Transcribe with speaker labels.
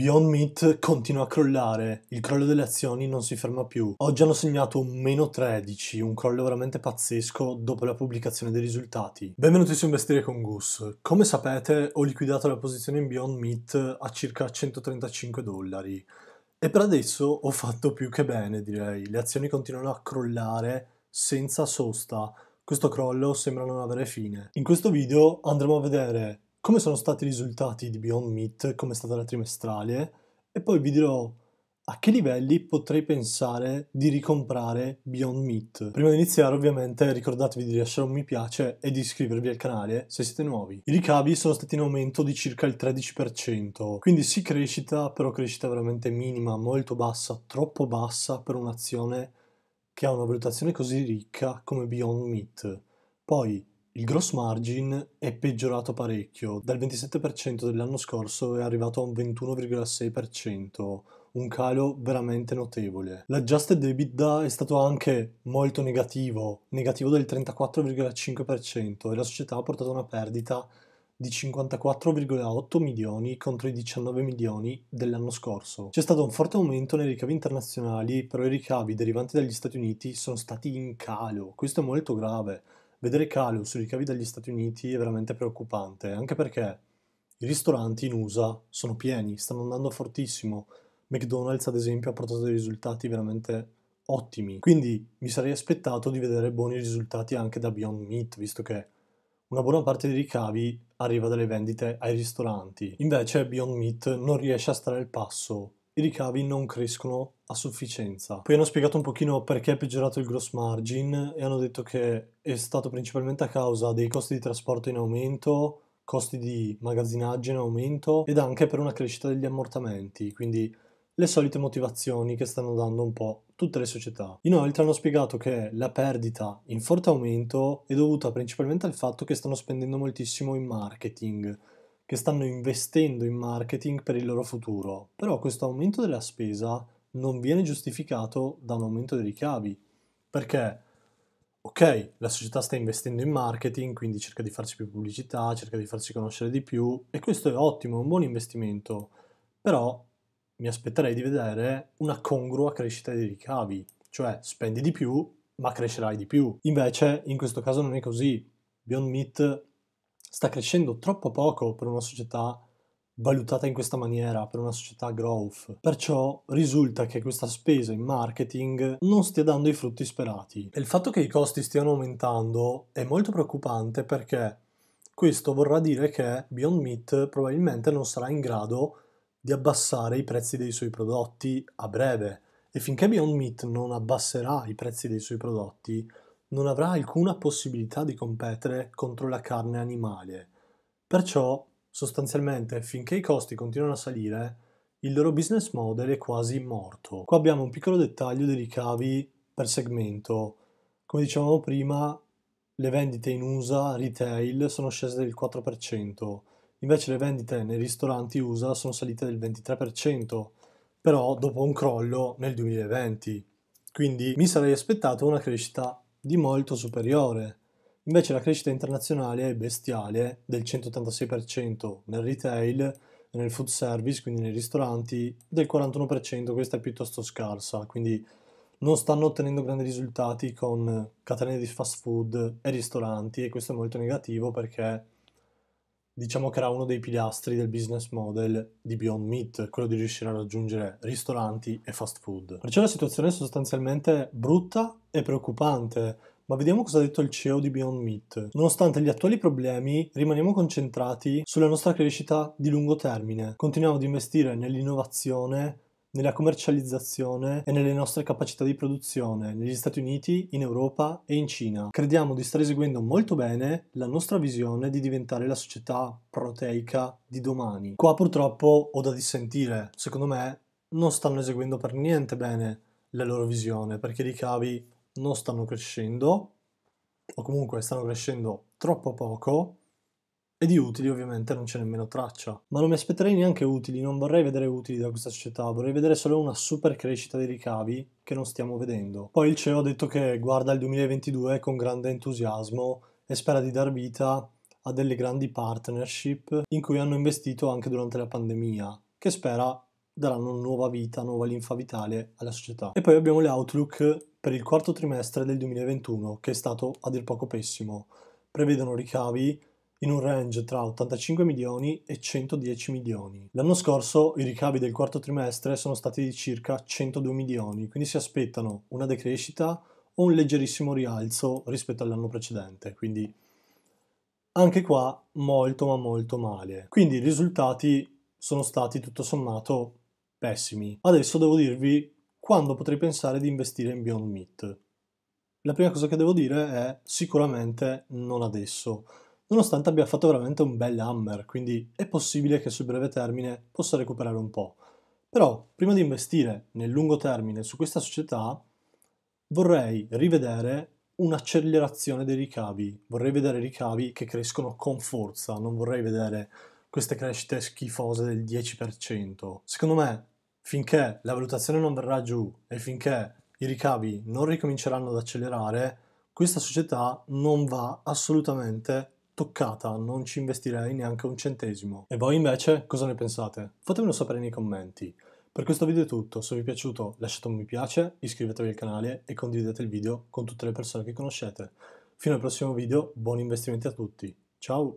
Speaker 1: Beyond Meat continua a crollare, il crollo delle azioni non si ferma più. Oggi hanno segnato un meno 13, un crollo veramente pazzesco dopo la pubblicazione dei risultati. Benvenuti su Investire con Gus. Come sapete ho liquidato la posizione in Beyond Meat a circa 135 dollari e per adesso ho fatto più che bene direi. Le azioni continuano a crollare senza sosta. Questo crollo sembra non avere fine. In questo video andremo a vedere come sono stati i risultati di Beyond Meat, come è stata la trimestrale e poi vi dirò a che livelli potrei pensare di ricomprare Beyond Meat. Prima di iniziare ovviamente ricordatevi di lasciare un mi piace e di iscrivervi al canale se siete nuovi. I ricavi sono stati in aumento di circa il 13%, quindi sì crescita, però crescita veramente minima, molto bassa, troppo bassa per un'azione che ha una valutazione così ricca come Beyond Meat. Poi il gross margin è peggiorato parecchio, dal 27% dell'anno scorso è arrivato a un 21,6%, un calo veramente notevole. L'adjusted EBITDA è stato anche molto negativo, negativo del 34,5% e la società ha portato una perdita di 54,8 milioni contro i 19 milioni dell'anno scorso. C'è stato un forte aumento nei ricavi internazionali, però i ricavi derivanti dagli Stati Uniti sono stati in calo, questo è molto grave vedere calo sui ricavi dagli Stati Uniti è veramente preoccupante, anche perché i ristoranti in USA sono pieni, stanno andando fortissimo. McDonald's, ad esempio, ha portato dei risultati veramente ottimi. Quindi mi sarei aspettato di vedere buoni risultati anche da Beyond Meat, visto che una buona parte dei ricavi arriva dalle vendite ai ristoranti. Invece Beyond Meat non riesce a stare al passo i ricavi non crescono a sufficienza. Poi hanno spiegato un pochino perché è peggiorato il gross margin e hanno detto che è stato principalmente a causa dei costi di trasporto in aumento, costi di magazzinaggio in aumento ed anche per una crescita degli ammortamenti, quindi le solite motivazioni che stanno dando un po' tutte le società. Inoltre hanno spiegato che la perdita in forte aumento è dovuta principalmente al fatto che stanno spendendo moltissimo in marketing che stanno investendo in marketing per il loro futuro, però questo aumento della spesa non viene giustificato da un aumento dei ricavi, perché ok, la società sta investendo in marketing, quindi cerca di farci più pubblicità, cerca di farci conoscere di più e questo è ottimo, è un buon investimento, però mi aspetterei di vedere una congrua crescita dei ricavi, cioè spendi di più ma crescerai di più. Invece in questo caso non è così. Beyond Meat sta crescendo troppo poco per una società valutata in questa maniera per una società growth. Perciò risulta che questa spesa in marketing non stia dando i frutti sperati. E il fatto che i costi stiano aumentando è molto preoccupante perché questo vorrà dire che Beyond Meat probabilmente non sarà in grado di abbassare i prezzi dei suoi prodotti a breve. E finché Beyond Meat non abbasserà i prezzi dei suoi prodotti, non avrà alcuna possibilità di competere contro la carne animale. Perciò, sostanzialmente, finché i costi continuano a salire, il loro business model è quasi morto. Qua abbiamo un piccolo dettaglio dei ricavi per segmento. Come dicevamo prima, le vendite in USA retail sono scese del 4%, invece le vendite nei ristoranti USA sono salite del 23%, però dopo un crollo nel 2020. Quindi mi sarei aspettato una crescita di molto superiore. Invece la crescita internazionale è bestiale, del 186% nel retail e nel food service, quindi nei ristoranti, del 41%, questa è piuttosto scarsa, quindi non stanno ottenendo grandi risultati con catene di fast food e ristoranti e questo è molto negativo perché diciamo che era uno dei pilastri del business model di Beyond Meat, quello di riuscire a raggiungere ristoranti e fast food. Perciò la situazione è sostanzialmente brutta e preoccupante. Ma vediamo cosa ha detto il CEO di Beyond Meat. Nonostante gli attuali problemi, rimaniamo concentrati sulla nostra crescita di lungo termine. Continuiamo ad investire nell'innovazione nella commercializzazione e nelle nostre capacità di produzione negli Stati Uniti, in Europa e in Cina. Crediamo di stare eseguendo molto bene la nostra visione di diventare la società proteica di domani. Qua purtroppo ho da dissentire, secondo me non stanno eseguendo per niente bene la loro visione perché i ricavi non stanno crescendo o comunque stanno crescendo troppo poco e di utili ovviamente non c'è nemmeno traccia. Ma non mi aspetterei neanche utili, non vorrei vedere utili da questa società, vorrei vedere solo una super crescita dei ricavi che non stiamo vedendo. Poi il CEO ha detto che guarda il 2022 con grande entusiasmo e spera di dar vita a delle grandi partnership in cui hanno investito anche durante la pandemia, che spera daranno nuova vita, nuova linfa vitale alla società. E poi abbiamo le outlook per il quarto trimestre del 2021, che è stato a dir poco pessimo. Prevedono ricavi in un range tra 85 milioni e 110 milioni. L'anno scorso i ricavi del quarto trimestre sono stati di circa 102 milioni, quindi si aspettano una decrescita o un leggerissimo rialzo rispetto all'anno precedente, quindi anche qua molto ma molto male. Quindi i risultati sono stati tutto sommato pessimi. Adesso devo dirvi quando potrei pensare di investire in Beyond Meat. La prima cosa che devo dire è sicuramente non adesso, nonostante abbia fatto veramente un bel hammer, quindi è possibile che sul breve termine possa recuperare un po'. Però prima di investire nel lungo termine su questa società vorrei rivedere un'accelerazione dei ricavi, vorrei vedere ricavi che crescono con forza, non vorrei vedere queste crescite schifose del 10%. Secondo me, finché la valutazione non verrà giù e finché i ricavi non ricominceranno ad accelerare, questa società non va assolutamente toccata, non ci investirei neanche un centesimo. E voi invece cosa ne pensate? Fatemelo sapere nei commenti. Per questo video è tutto, se vi è piaciuto lasciate un mi piace, iscrivetevi al canale e condividete il video con tutte le persone che conoscete. Fino al prossimo video, buoni investimenti a tutti, ciao!